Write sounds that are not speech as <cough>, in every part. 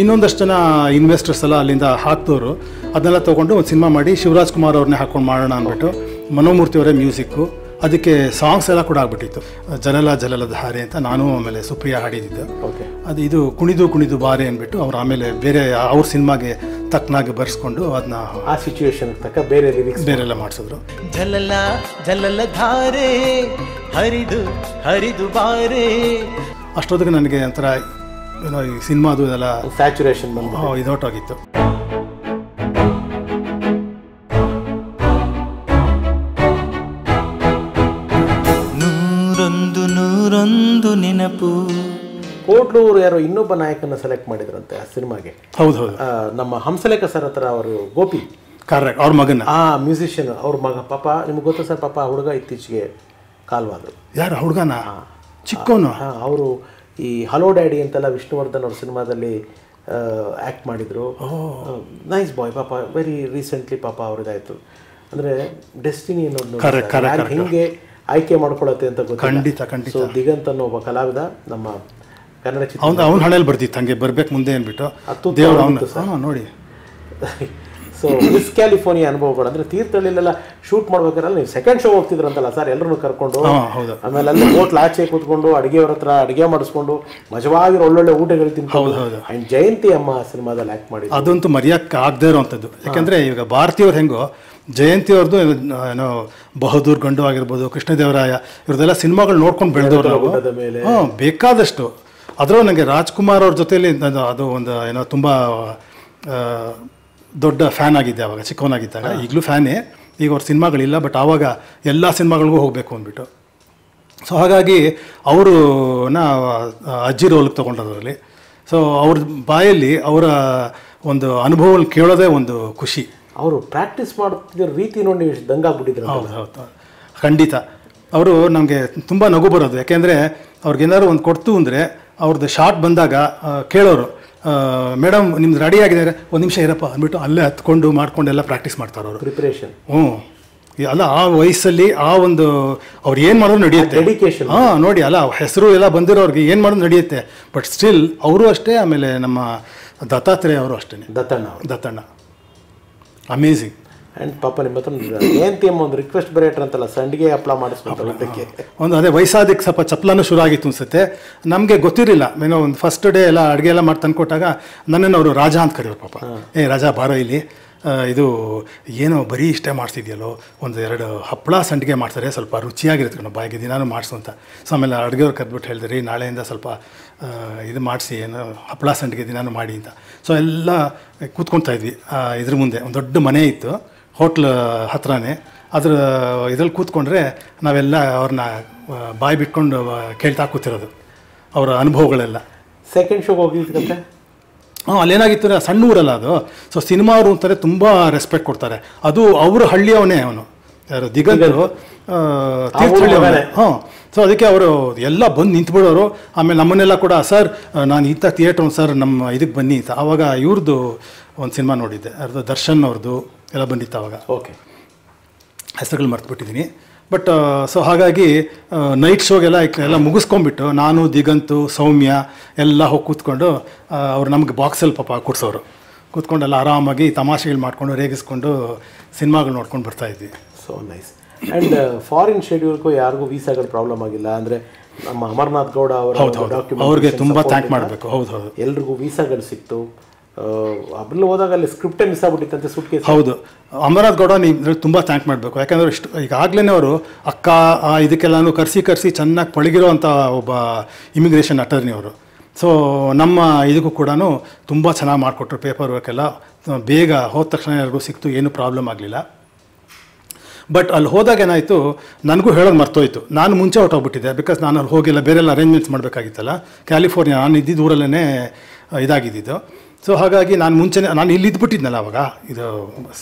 ಇನ್ನೊಂದಷ್ಟು ಜನ ಇನ್ವೆಸ್ಟರ್ಸ್ ಎಲ್ಲ ಅಲ್ಲಿಂದ ಹಾಕ್ದವರು ಅದನ್ನೆಲ್ಲ ತೊಗೊಂಡು ಒಂದು ಸಿನಿಮಾ ಮಾಡಿ ಶಿವರಾಜ್ ಕುಮಾರ್ ಅವ್ರನ್ನೇ ಹಾಕೊಂಡು ಮಾಡೋಣ ಅಂದ್ಬಿಟ್ಟು ಮನೋಮೂರ್ತಿ ಅವರೇ ಮ್ಯೂಸಿಕ್ಕು ಅದಕ್ಕೆ ಸಾಂಗ್ಸ್ ಎಲ್ಲ ಕೂಡ ಆಗ್ಬಿಟ್ಟಿತ್ತು ಜಲಲ ಜಲಲದ ಅಂತ ನಾನು ಆಮೇಲೆ ಸುಪ್ರಿಯ ಹಾಡಿದ್ದಿದ್ದು ಅದು ಇದು ಕುಣಿದು ಕುಣಿದು ಬಾರೆ ಅಂದ್ಬಿಟ್ಟು ಅವ್ರು ಆಮೇಲೆ ಬೇರೆ ಅವ್ರ ಸಿನಿಮಾಗೆ ತಕ್ಕನಾಗಿ ಬರೆಸ್ಕೊಂಡು ಅದನ್ನ ಆ ಸಿಚುವೇಶನ್ ತಕ್ಕ ಬೇರೆ ಲಿರಿಕ್ಸ್ ಬೇರೆಲ್ಲ ಮಾಡಿಸಿದ್ರು ಜಲಲ ಜಲಲ ಧಾರೆ ಹರಿದು ಹರಿದು ಬಾರೆ ಅಷ್ಟೊತ್ತಿಗೆ ನನಗೆ ಒಂಥರ ಏನೋ ಈ ಸಿನಿಮಾದು ಇದೆಲ್ಲ ಸ್ಯಾಚುರೇಷನ್ ಬಂದು ಇದೌಟ್ ಆಗಿತ್ತು ನೂರೊಂದು ನೂರೊಂದು ನೆನಪು ಕೋಟ್ಲೂರು ಯಾರೋ ಇನ್ನೊಬ್ಬ ನಾಯಕನ ಸೆಲೆಕ್ಟ್ ಮಾಡಿದ್ರಂತೆ ಆ ಸಿನಿಮಾಗೆ ಹೌದು ಹೌದು ನಮ್ಮ ಹಂಸಲೇಖ ಸರ್ ಹತ್ರ ಅವರು ಗೋಪಿ ಕರೆಕ್ಟ್ ಅವ್ರ ಮಗನ ಆ ಮ್ಯೂಸಿಷಿಯನ್ ಅವ್ರ ಮಗ ಪಾಪ ನಿಮ್ಗೆ ಗೊತ್ತಾ ಸರ್ ಪಾಪ ಹುಡುಗ ಇತ್ತೀಚೆಗೆ ಕಾಲ್ವಾದ್ರು ಯಾರು ಹುಡುಗನ ಚಿಕ್ಕವನು ಅವರು ಈ ಹಲೋ ಡ್ಯಾಡಿ ಅಂತೆಲ್ಲ ವಿಷ್ಣುವರ್ಧನ್ ಅವ್ರ ಸಿನಿಮಾದಲ್ಲಿ ಆ್ಯಕ್ಟ್ ಮಾಡಿದರು ನೈಸ್ ಬಾಯ್ ಪಾಪ ವೆರಿ ರೀಸೆಂಟ್ಲಿ ಪಾಪ ಅವ್ರದ್ದಾಯಿತು ಅಂದರೆ ಡೆಸ್ಟಿನಿ ಅನ್ನೋದು ಹಿಂಗೆ ಆಯ್ಕೆ ಮಾಡ್ಕೊಳತ್ತೆ ಅಂತ ಖಂಡಿತ ಖಂಡಿತ ಸೊ ಅನ್ನೋ ಒಬ್ಬ ಕಲಾವಿದ ನಮ್ಮ ಕನ್ನಡ ಚಿತ್ರ ಅವ್ನ ಹಳೇಲಿ ಬರ್ತಿತ್ತು ಹಂಗೆ ಬರ್ಬೇಕು ಮುಂದೆ ಅಂದ್ಬಿಟ್ಟು ನೋಡಿ <laughs> ಸೊ ಮಿಸ್ ಕ್ಯಾಲಿಫೋರ್ನಿಯಾ ಅನುಭವಗಳು ಅಂದ್ರೆ ತೀರ್ಥಳ್ಳಿಲೆಲ್ಲ ಶೂಟ್ ಮಾಡ್ಬೇಕಾದ್ರೆ ನೀವು ಸೆಕೆಂಡ್ ಶೋ ಹೋಗ್ತಿದ್ರಂತಲ್ಲ ಸರ್ ಎಲ್ಲರನ್ನು ಕರ್ಕೊಂಡು ಆಮೇಲೆ ಅಲ್ಲಿ ಹೋಟ್ಲ್ ಆಚೆ ಕೂತ್ಕೊಂಡು ಅಡಿಗೆಯವ್ರ ಹತ್ರ ಅಡಿಗೆ ಮಾಡಿಸ್ಕೊಂಡು ಮಜವಾಗಿರೋ ಒಳ್ಳೊಳ್ಳೆ ಊಟಗಳು ತಿನ್ಕೊಂಡು ಅಂಡ್ ಜಯಂತಿ ಅಮ್ಮ ಸಿನಿಮಾದಲ್ಲಿ ಆಕ್ಟ್ ಮಾಡಿ ಅದಂತೂ ಮರೆಯಕ್ಕೆ ಆಗದೇ ಇರುವಂಥದ್ದು ಯಾಕಂದ್ರೆ ಇವಾಗ ಭಾರತೀಯವ್ರು ಹೆಂಗೋ ಜಯಂತಿ ಅವ್ರದ್ದು ಏನೋ ಬಹದ್ದೂರ್ ಗಂಡು ಆಗಿರ್ಬೋದು ಕೃಷ್ಣದೇವರಾಯ ಇವ್ರದೆಲ್ಲ ಸಿನಿಮಾಗಳು ನೋಡ್ಕೊಂಡು ಬೆಳೆದವ್ರು ಹಾಂ ಬೇಕಾದಷ್ಟು ಅದರಲ್ಲೂ ನನಗೆ ರಾಜ್ಕುಮಾರ್ ಅವ್ರ ಜೊತೆಯಲ್ಲಿ ಅದು ಒಂದು ಏನೋ ತುಂಬ ದೊಡ್ಡ ಫ್ಯಾನ್ ಆಗಿದ್ದೆ ಅವಾಗ ಚಿಕ್ಕವನಾಗಿದ್ದಾಗ ಈಗಲೂ ಫ್ಯಾನೇ ಈಗ ಅವ್ರ ಸಿನಿಮಾಗಳಿಲ್ಲ ಬಟ್ ಆವಾಗ ಎಲ್ಲ ಸಿನಿಮಾಗಳಿಗೂ ಹೋಗಬೇಕು ಅಂದ್ಬಿಟ್ಟು ಸೊ ಹಾಗಾಗಿ ಅವರು ನಾ ಅಜ್ಜಿ ರೋಲ್ಗೆ ತೊಗೊಂಡದ್ರಲ್ಲಿ ಸೊ ಅವ್ರ ಬಾಯಲ್ಲಿ ಅವರ ಒಂದು ಅನುಭವ ಕೇಳೋದೇ ಒಂದು ಖುಷಿ ಅವರು ಪ್ರಾಕ್ಟೀಸ್ ಮಾಡ್ತಿದ್ದ ರೀತಿ ನೋಡಿ ದಂಗಾಗ್ಬಿಟ್ಟಿದ್ರು ಹೌದು ಹೌದು ಖಂಡಿತ ಅವರು ನಮಗೆ ತುಂಬ ನಗು ಬರೋದು ಯಾಕೆಂದರೆ ಅವ್ರಿಗೇನಾದ್ರು ಒಂದು ಕೊಡ್ತು ಅಂದರೆ ಅವ್ರದ್ದು ಶಾರ್ಟ್ ಬಂದಾಗ ಕೇಳೋರು ಮೇಡಮ್ ನಿಮ್ದು ರೆಡಿ ಆಗಿದ್ದಾರೆ ಒಂದು ನಿಮಿಷ ಇರಪ್ಪ ಅಂದ್ಬಿಟ್ಟು ಅಲ್ಲೇ ಹತ್ಕೊಂಡು ಮಾಡ್ಕೊಂಡು ಎಲ್ಲ ಪ್ರಾಕ್ಟೀಸ್ ಮಾಡ್ತಾರೆ ಅವರು ಪ್ರಿಪ್ರೇಷನ್ ಹ್ಞೂ ಅಲ್ಲ ಆ ವಯಸ್ಸಲ್ಲಿ ಆ ಒಂದು ಅವ್ರು ಏನು ಮಾಡೋದು ನಡೆಯುತ್ತೆ ಹಾಂ ನೋಡಿ ಅಲ್ಲ ಹೆಸರು ಎಲ್ಲ ಬಂದಿರೋರಿಗೆ ಏನು ಮಾಡೋದು ನಡೆಯುತ್ತೆ ಬಟ್ ಸ್ಟಿಲ್ ಅವರು ಅಷ್ಟೇ ಆಮೇಲೆ ನಮ್ಮ ದತ್ತಾತ್ರೇಯ ಅವರು ಅಷ್ಟೇ ದತ್ತಣ್ಣ ದತ್ತಣ್ಣ ಅಮೇಝಿಂಗ್ ಆ್ಯಂಡ್ ಪಾಪ ನಿಮ್ಮ ಹತ್ರ ಏನು ತೇಮ್ ಒಂದು ರಿಕ್ವೆಸ್ಟ್ ಬರೀಟ್ರ ಅಂತಲ್ಲ ಸಂಡಿಗೆ ಹಪ್ಪಳ ಮಾಡಿಸ್ಕೊತಾರೆ ಅದಕ್ಕೆ ಒಂದು ಅದೇ ವಯಸ್ಸಾದಕ್ಕೆ ಸ್ವಲ್ಪ ಚಪ್ಪಲನೂ ಶುರು ಆಗಿತ್ತು ಅನಿಸುತ್ತೆ ನಮಗೆ ಗೊತ್ತಿರಲಿಲ್ಲ ಏನೋ ಒಂದು ಫಸ್ಟ್ ಡೇ ಎಲ್ಲ ಅಡುಗೆ ಎಲ್ಲ ಮಾಡಿ ತಂದುಕೊಟ್ಟಾಗ ನನ್ನನ್ನು ಅವರು ರಾಜ ಅಂತ ಕರೆಯೋರು ಪಾಪ ಏ ರಾಜಾ ಬಾರೋ ಇಲ್ಲಿ ಇದು ಏನೋ ಬರೀ ಇಷ್ಟೇ ಮಾಡಿಸಿದ್ಯಲ್ಲೋ ಒಂದು ಎರಡು ಹಪ್ಪಳ ಸಂಡಿಗೆ ಮಾಡ್ತಾರೆ ಸ್ವಲ್ಪ ರುಚಿಯಾಗಿರುತ್ತೆ ನಾವು ಬಾಯಿಗೆ ದಿನಾನು ಮಾಡಿಸು ಅಂತ ಸೊ ಆಮೇಲೆ ಅಡುಗೆಯವ್ರು ಕರೆದ್ಬಿಟ್ಟು ಹೇಳಿದೆ ರೀ ನಾಳೆಯಿಂದ ಸ್ವಲ್ಪ ಇದು ಮಾಡಿಸಿ ಏನೋ ಹಪ್ಪಳ ಸಂಡಿಗೆ ದಿನಾನು ಮಾಡಿ ಅಂತ ಸೊ ಎಲ್ಲ ಕೂತ್ಕೊತಾ ಇದ್ವಿ ಇದ್ರ ಮುಂದೆ ಒಂದು ದೊಡ್ಡ ಮನೆ ಇತ್ತು ಹೋಟ್ಲ್ ಹತ್ರನೇ ಅದ್ರ ಇದ್ರಲ್ಲಿ ಕೂತ್ಕೊಂಡ್ರೆ ನಾವೆಲ್ಲ ಅವ್ರನ್ನ ಬಾಯಿ ಬಿಟ್ಕೊಂಡು ಕೇಳ್ತಾ ಕೂತಿರೋದು ಅವರ ಅನುಭವಗಳೆಲ್ಲ ಸೆಕೆಂಡ್ ಶೋಗೆ ಹೋಗಿದ್ದಕ್ಕೆ ಹಾಂ ಅಲ್ಲೇನಾಗಿತ್ತು ಅಂದರೆ ಸಣ್ಣ ಊರಲ್ಲ ಅದು ಸೊ ಸಿನಿಮಾ ಅವರು ಅಂತಾರೆ ತುಂಬ ರೆಸ್ಪೆಕ್ಟ್ ಕೊಡ್ತಾರೆ ಅದು ಅವರು ಹಳ್ಳಿಯವನೇ ಅವನು ಯಾರು ದಿಗಂತರು ಹ್ಞೂ ಹಾಂ ಸೊ ಅದಕ್ಕೆ ಅವರು ಎಲ್ಲ ಬಂದು ನಿಂತ್ಬಿಡೋರು ಆಮೇಲೆ ನಮ್ಮನ್ನೆಲ್ಲ ಕೂಡ ಸರ್ ನಾನು ಇಂಥ ಥಿಯೇಟ್ರ್ ಸರ್ ನಮ್ಮ ಇದಕ್ಕೆ ಬನ್ನಿ ಅಂತ ಆವಾಗ ಇವ್ರದ್ದು ಒಂದು ಸಿನಿಮಾ ನೋಡಿದ್ದೆ ಅರ್ಧ ದರ್ಶನ್ ಅವ್ರದ್ದು ಎಲ್ಲ ಬಂದಿತ್ತು ಆವಾಗ ಓಕೆ ಹೆಸರುಗಳು ಮರ್ತುಬಿಟ್ಟಿದ್ದೀನಿ ಬಟ್ ಸೊ ಹಾಗಾಗಿ ನೈಟ್ ಶೋಗೆಲ್ಲ ಎಲ್ಲ ಮುಗಿಸ್ಕೊಂಬಿಟ್ಟು ನಾನು ದಿಗಂತು ಸೌಮ್ಯ ಎಲ್ಲ ಹೋಗಿ ಕೂತ್ಕೊಂಡು ಅವ್ರು ನಮಗೆ ಬಾಕ್ಸಲ್ಲಿ ಪಾಪ ಕೂತ್ಕೊಂಡು ಕೂತ್ಕೊಂಡೆಲ್ಲ ಆರಾಮಾಗಿ ತಮಾಷೆಗಳು ಮಾಡಿಕೊಂಡು ರೇಗಿಸ್ಕೊಂಡು ಸಿನಿಮಾಗಳು ನೋಡ್ಕೊಂಡು ಬರ್ತಾಯಿದ್ವಿ ಸೊ ನೈಸ್ ಆ್ಯಂಡ್ ಫಾರಿನ್ ಶೆಡ್ಯೂಲ್ಗೂ ಯಾರಿಗೂ ವೀಸಾಗಳು ಪ್ರಾಬ್ಲಮ್ ಆಗಿಲ್ಲ ಅಂದರೆ ನಮ್ಮ ಅಮರ್ನಾಥ್ ಗೌಡ ಅವರ ಅವ್ರಿಗೆ ತುಂಬ ಥ್ಯಾಂಕ್ ಮಾಡಬೇಕು ಹೌದು ಹೌದು ಎಲ್ರಿಗೂ ವೀಸಾಗಳು ಸಿಕ್ತು ಅಲ್ಲಿ ಹೋದಾಗ ಅಲ್ಲಿ ಸ್ಕ್ರಿಪ್ಟೇ ಮಿಸ್ ಆಗ್ಬಿಟ್ಟಿತ್ತಂತೆ ಸುಟ್ ಹೌದು ಅಮರನಾಥ್ ಗೌಡ ನೀವು ತುಂಬ ಥ್ಯಾಂಕ್ ಮಾಡಬೇಕು ಯಾಕಂದರೆ ಇಷ್ಟು ಈಗಾಗಲೇ ಅವರು ಅಕ್ಕ ಇದಕ್ಕೆಲ್ಲನೂ ಕರೆಸಿ ಕರೆಸಿ ಚೆನ್ನಾಗಿ ಪಳಗಿರೋ ಒಬ್ಬ ಇಮಿಗ್ರೇಷನ್ ಅಟರ್ನಿ ಅವರು ಸೊ ನಮ್ಮ ಇದಕ್ಕೂ ಕೂಡ ತುಂಬ ಚೆನ್ನಾಗಿ ಮಾಡಿಕೊಟ್ರು ಪೇಪರ್ ವರ್ಕೆಲ್ಲ ಬೇಗ ಹೋದ ತಕ್ಷಣ ಎಲ್ಲರಿಗೂ ಸಿಕ್ತು ಏನೂ ಪ್ರಾಬ್ಲಮ್ ಆಗಲಿಲ್ಲ ಬಟ್ ಅಲ್ಲಿ ಹೋದಾಗ ಏನಾಯಿತು ನನಗೂ ಹೇಳೋದು ಮರ್ತೋಯ್ತು ನಾನು ಮುಂಚೆ ಹೊಟ್ಟೋಗ್ಬಿಟ್ಟಿದ್ದೆ ಬಿಕಾಸ್ ನಾನು ಅಲ್ಲಿ ಹೋಗಿಲ್ಲ ಬೇರೆಲ್ಲ ಅರೇಂಜ್ಮೆಂಟ್ಸ್ ಮಾಡಬೇಕಾಗಿತ್ತಲ್ಲ ಕ್ಯಾಲಿಫೋರ್ನಿಯಾ ನಾನು ಇದ್ದಿದ್ದ ಊರಲ್ಲೇ ಇದಾಗಿದ್ದಿದ್ದು ಸೊ ಹಾಗಾಗಿ ನಾನು ಮುಂಚೆನೆ ನಾನು ಇಲ್ಲಿ ಇದ್ಬಿಟ್ಟಿದ್ದೆನಲ್ಲ ಅವಾಗ ಇದು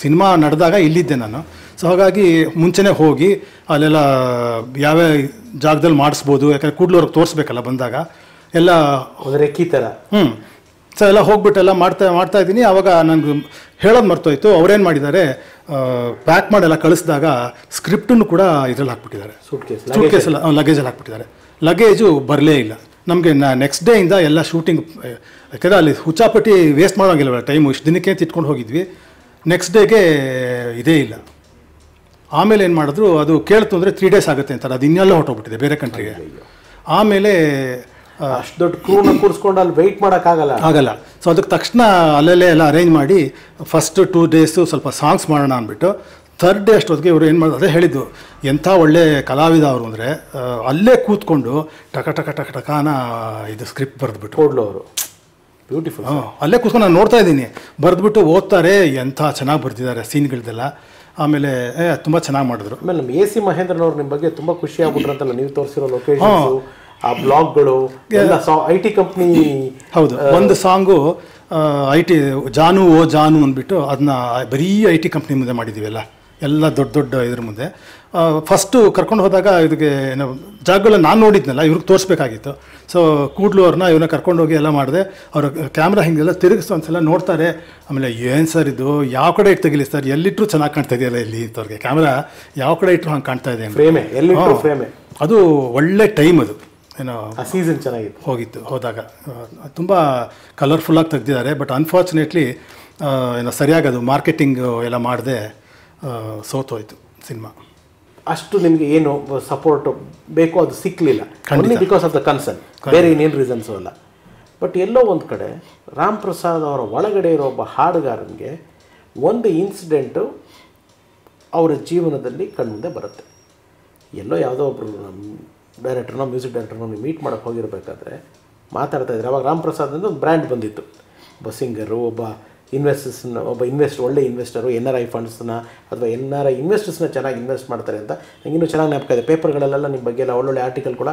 ಸಿನಿಮಾ ನಡೆದಾಗ ಇಲ್ಲಿದ್ದೆ ನಾನು ಸೊ ಹಾಗಾಗಿ ಮುಂಚೆನೇ ಹೋಗಿ ಅಲ್ಲೆಲ್ಲ ಯಾವ್ಯಾವ ಜಾಗದಲ್ಲಿ ಮಾಡಿಸ್ಬೋದು ಯಾಕಂದರೆ ಕೂಡ್ಲೋರ್ಗೆ ತೋರಿಸ್ಬೇಕಲ್ಲ ಬಂದಾಗ ಎಲ್ಲ ರೆಕ್ಕಿ ಥರ ಹ್ಞೂ ಸೊ ಎಲ್ಲ ಹೋಗ್ಬಿಟ್ಟೆಲ್ಲ ಮಾಡ್ತಾ ಮಾಡ್ತಾ ಇದ್ದೀನಿ ಆವಾಗ ನನಗೆ ಹೇಳೋದು ಮರ್ತೋಯ್ತು ಅವ್ರೇನು ಮಾಡಿದ್ದಾರೆ ಪ್ಯಾಕ್ ಮಾಡೆಲ್ಲ ಕಳಿಸಿದಾಗ ಸ್ಕ್ರಿಪ್ಟನ್ನು ಕೂಡ ಇದರಲ್ಲಿ ಹಾಕ್ಬಿಟ್ಟಿದ್ದಾರೆ ಸೂಟ್ ಕೇಸ್ ಲಗೇಜಲ್ಲಿ ಹಾಕ್ಬಿಟ್ಟಿದ್ದಾರೆ ಲಗೇಜು ಬರಲೇ ಇಲ್ಲ ನಮಗೆ ನೆಕ್ಸ್ಟ್ ಡೇಯಿಂದ ಎಲ್ಲ ಶೂಟಿಂಗ್ ಯಾಕಂದರೆ ಅಲ್ಲಿ ಹುಚ್ಚಾಪಟ್ಟಿ ವೇಸ್ಟ್ ಮಾಡೋಂಗಿಲ್ಲ ಟೈಮು ಇಷ್ಟು ದಿನಕ್ಕೆ ಇಟ್ಕೊಂಡು ಹೋಗಿದ್ವಿ ನೆಕ್ಸ್ಟ್ ಡೇಗೆ ಇದೇ ಇಲ್ಲ ಆಮೇಲೆ ಏನು ಮಾಡಿದ್ರು ಅದು ಕೇಳ್ತು ಅಂದರೆ ತ್ರೀ ಡೇಸ್ ಆಗುತ್ತೆ ಅಂತಾರೆ ಅದು ಇನ್ನೆಲ್ಲ ಹೊಟ್ಟೋಗ್ಬಿಟ್ಟಿದೆ ಬೇರೆ ಕಂಟ್ರಿಗೆ ಆಮೇಲೆ ಅಷ್ಟು ದೊಡ್ಡ ಕ್ರೂನ ಕೂರಿಸ್ಕೊಂಡು ಅಲ್ಲಿ ವೆಯ್ಟ್ ಮಾಡೋಕ್ಕಾಗಲ್ಲ ಆಗಲ್ಲ ಸೊ ಅದಕ್ಕೆ ತಕ್ಷಣ ಅಲ್ಲಲ್ಲೇ ಎಲ್ಲ ಅರೇಂಜ್ ಮಾಡಿ ಫಸ್ಟ್ ಟೂ ಡೇಸು ಸ್ವಲ್ಪ ಸಾಂಗ್ಸ್ ಮಾಡೋಣ ಅಂದ್ಬಿಟ್ಟು ಥರ್ಡ್ ಡೇ ಅಷ್ಟೊತ್ತಿಗೆ ಇವರು ಏನು ಮಾಡೋದು ಅದೇ ಹೇಳಿದ್ದು ಎಂಥ ಒಳ್ಳೆ ಕಲಾವಿದ ಅವರು ಅಂದರೆ ಅಲ್ಲೇ ಕೂತ್ಕೊಂಡು ಟಕ ಟಕ ಟಕ ಟಕಾನ ಇದು ಸ್ಕ್ರಿಪ್ಟ್ ಬರೆದ್ಬಿಟ್ಟು ಓಡ್ಲು ಅವರು ಬ್ಯೂಟಿಫುಲ್ ಅಲ್ಲೇ ಕೂತ್ಕೊಂಡು ನಾನು ನೋಡ್ತಾ ಇದ್ದೀನಿ ಬರೆದ್ಬಿಟ್ಟು ಓದ್ತಾರೆ ಎಂಥ ಚೆನ್ನಾಗಿ ಬರ್ತಿದ್ದಾರೆ ಸೀನ್ಗಳದ್ದೆಲ್ಲ ಆಮೇಲೆ ತುಂಬ ಚೆನ್ನಾಗಿ ಮಾಡಿದ್ರು ಆಮೇಲೆ ಎ ಸಿ ಮಹೇಂದ್ರನವ್ರು ನಿಮ್ಮ ಬಗ್ಗೆ ತುಂಬ ಖುಷಿ ನೀವು ತೋರಿಸಿರೋ ಲೊಕೇಶನ್ಸು ಆ ಬ್ಲಾಗ್ಗಳು ಎಲ್ಲ ಐ ಟಿ ಕಂಪ್ನಿ ಹೌದು ಒಂದು ಸಾಂಗು ಐ ಟಿ ಜಾನು ಓ ಜಾನು ಅಂದ್ಬಿಟ್ಟು ಅದನ್ನ ಬರೀ ಐ ಟಿ ಕಂಪ್ನಿ ಮುಂದೆ ಮಾಡಿದ್ದೀವಲ್ಲ ಎಲ್ಲ ದೊಡ್ಡ ದೊಡ್ಡ ಇದ್ರ ಮುಂದೆ ಫಸ್ಟು ಕರ್ಕೊಂಡು ಹೋದಾಗ ಇದಕ್ಕೆ ಏನೋ ಜಾಗಗಳನ್ನ ನಾನು ನೋಡಿದ್ನಲ್ಲ ಇವ್ರಿಗೆ ತೋರಿಸ್ಬೇಕಾಗಿತ್ತು ಸೊ ಕೂಡ್ಲು ಅವ್ರನ್ನ ಇವನ್ನ ಕರ್ಕೊಂಡೋಗಿ ಎಲ್ಲ ಮಾಡಿದೆ ಅವ್ರ ಕ್ಯಾಮ್ರಾ ಹಿಂಗೆಲ್ಲ ತಿರುಗಿಸ್ ಒಂದ್ಸಲ ನೋಡ್ತಾರೆ ಆಮೇಲೆ ಏನು ಸರ್ ಇದು ಯಾವ ಕಡೆ ಇಟ್ಟು ತೆಗಿಲಿ ಸರ್ ಎಲ್ಲಿಟ್ಟರು ಚೆನ್ನಾಗಿ ಕಾಣ್ತಾ ಇದೆಯಲ್ಲ ಇಲ್ಲಿ ಇಂಥವ್ರಿಗೆ ಕ್ಯಾಮ್ರಾ ಯಾವ ಕಡೆ ಇಟ್ಟರು ಹಂಗೆ ಕಾಣ್ತಾ ಇದೆ ಅದು ಒಳ್ಳೆ ಟೈಮ್ ಅದು ಏನೋ ಆ ಸೀಸನ್ ಚೆನ್ನಾಗಿತ್ತು ಹೋಗಿತ್ತು ಹೋದಾಗ ತುಂಬ ಕಲರ್ಫುಲ್ಲಾಗಿ ತೆಗ್ದಿದ್ದಾರೆ ಬಟ್ ಅನ್ಫಾರ್ಚುನೇಟ್ಲಿ ಏನೋ ಸರಿಯಾಗಿ ಅದು ಮಾರ್ಕೆಟಿಂಗ್ ಎಲ್ಲ ಮಾಡದೆ ಸೋತೋಯ್ತು ಸಿನಿಮಾ ಅಷ್ಟು ನಿಮಗೆ ಏನು ಸಪೋರ್ಟ್ ಬೇಕೋ ಅದು ಸಿಕ್ಕಲಿಲ್ಲ only because of the concern ಬೇರೆ ಏನೇನು ರೀಸನ್ಸು ಅಲ್ಲ ಬಟ್ ಎಲ್ಲೋ ಒಂದು ಕಡೆ ರಾಮ್ ಪ್ರಸಾದ್ ಅವರ ಒಳಗಡೆ ಇರೋ ಒಬ್ಬ ಹಾಡುಗಾರನಿಗೆ ಒಂದು ಇನ್ಸಿಡೆಂಟು ಅವರ ಜೀವನದಲ್ಲಿ ಕಣ್ಮುಂದೆ ಬರುತ್ತೆ ಎಲ್ಲೋ ಯಾವುದೋ ಒಬ್ಬರು ಡೈರೆಕ್ಟ್ರನೋ ಮ್ಯೂಸಿಕ್ ನೀವು ಮೀಟ್ ಮಾಡೋಕ್ಕೆ ಹೋಗಿರಬೇಕಾದ್ರೆ ಮಾತಾಡ್ತಾ ಇದ್ದಾರೆ ಅವಾಗ ರಾಮ್ ಪ್ರಸಾದ್ ಅಂತ ಒಂದು ಬ್ರ್ಯಾಂಡ್ ಬಂದಿತ್ತು ಒಬ್ಬ ಸಿಂಗರು ಒಬ್ಬ ಇನ್ವೆಸ್ಟರ್ಸ್ನ ಒಬ್ಬ ಇನ್ವೆಸ್ಟ್ ಒಳ್ಳೆ ಇನ್ವೆಸ್ಟರು ಎನ್ ಆರ್ ಐ ಫಂಡ್ಸ್ನ ಅಥವಾ ಎನ್ ಆರ್ ಐ ಇನ್ವೆಸ್ಟರ್ಸ್ನ ಚೆನ್ನಾಗಿ ಇನ್ವೆಸ್ಟ್ ಮಾಡ್ತಾರೆ ಅಂತ ನಂಗೆ ಇನ್ನೂ ಚೆನ್ನಾಗಿ ಜ್ಞಾಪಕ ಇದೆ ಪೇಪರ್ಗಳಲ್ಲೆಲ್ಲ ನಿಮ್ಮ ಬಗ್ಗೆ ಎಲ್ಲ ಒಳ್ಳೊಳ್ಳೆ ಆರ್ಟಿಕಲ್ ಕೂಡ